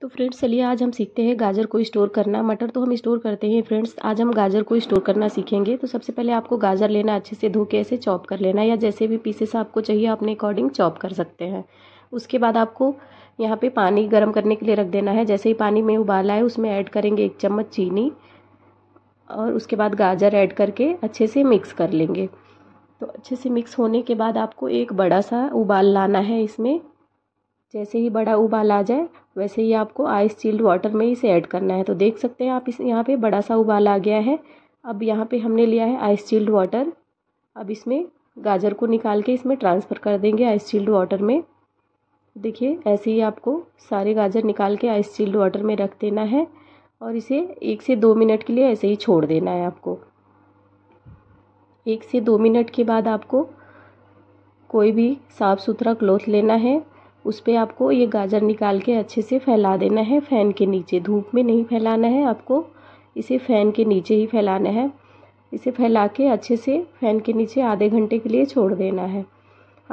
तो फ्रेंड्स चलिए आज हम सीखते हैं गाजर को स्टोर करना मटर तो हम स्टोर करते हैं फ्रेंड्स आज हम गाजर को स्टोर करना सीखेंगे तो सबसे पहले आपको गाजर लेना अच्छे से धो के ऐसे चॉप कर लेना या जैसे भी पीसेस आपको चाहिए अपने अकॉर्डिंग चॉप कर सकते हैं उसके बाद आपको यहाँ पे पानी गर्म करने के लिए रख देना है जैसे ही पानी में उबाला है उसमें ऐड करेंगे एक चम्मच चीनी और उसके बाद गाजर ऐड करके अच्छे से मिक्स कर लेंगे तो अच्छे से मिक्स होने के बाद आपको एक बड़ा सा उबाल लाना है इसमें जैसे ही बड़ा उबाल आ जाए वैसे ही आपको आइस चील्ड वाटर में इसे ऐड करना है तो देख सकते हैं आप इस यहाँ पे बड़ा सा उबाल आ गया है अब यहाँ पे हमने लिया है आइस चील्ड वाटर अब इसमें गाजर को निकाल के इसमें ट्रांसफ़र कर देंगे आइस चील्ड वाटर में देखिए ऐसे ही आपको सारे गाजर निकाल के आइस चील्ड वाटर में रख देना है और इसे एक से दो मिनट के लिए ऐसे ही छोड़ देना है आपको एक से दो मिनट के बाद आपको कोई भी साफ़ सुथरा क्लोथ लेना है उस पर आपको ये गाजर निकाल के अच्छे से फैला देना है फ़ैन के नीचे धूप में नहीं फैलाना है आपको इसे फ़ैन के नीचे ही फैलाना है इसे फैला के अच्छे से फ़ैन के नीचे आधे घंटे के लिए छोड़ देना है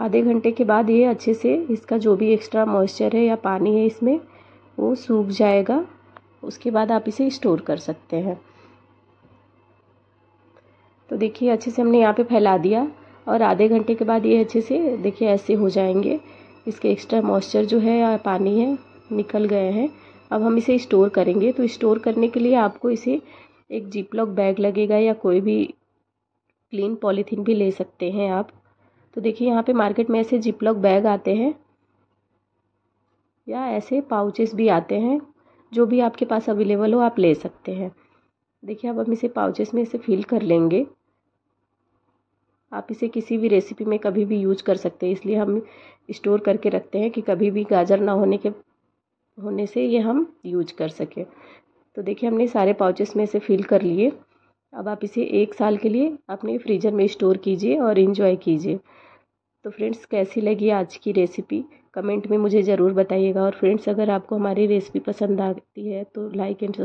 आधे घंटे के बाद ये अच्छे से इसका जो भी एक्स्ट्रा मॉइस्चर है या पानी है इसमें वो सूख जाएगा उसके बाद आप इसे स्टोर कर सकते हैं तो देखिए अच्छे से हमने यहाँ पे फैला दिया और आधे घंटे के बाद ये अच्छे से देखिए ऐसे हो जाएंगे इसके एक्स्ट्रा मॉइस्चर जो है या पानी है निकल गए हैं अब हम इसे स्टोर करेंगे तो स्टोर करने के लिए आपको इसे एक लॉक बैग लगेगा या कोई भी क्लीन पॉलीथीन भी ले सकते हैं आप तो देखिए यहाँ पे मार्केट में ऐसे जिपलॉक बैग आते हैं या ऐसे पाउचेस भी आते हैं जो भी आपके पास अवेलेबल हो आप ले सकते हैं देखिए अब हम इसे पाउचेस में इसे फिल कर लेंगे आप इसे किसी भी रेसिपी में कभी भी यूज कर सकते हैं इसलिए हम स्टोर करके रखते हैं कि कभी भी गाजर ना होने के होने से ये हम यूज कर सकें तो देखिए हमने सारे पाउचेस में इसे फिल कर लिए अब आप इसे एक साल के लिए अपने फ्रीजर में स्टोर कीजिए और इन्जॉय कीजिए तो फ्रेंड्स कैसी लगी आज की रेसिपी कमेंट में मुझे ज़रूर बताइएगा और फ्रेंड्स अगर आपको हमारी रेसिपी पसंद आती है तो लाइक एंड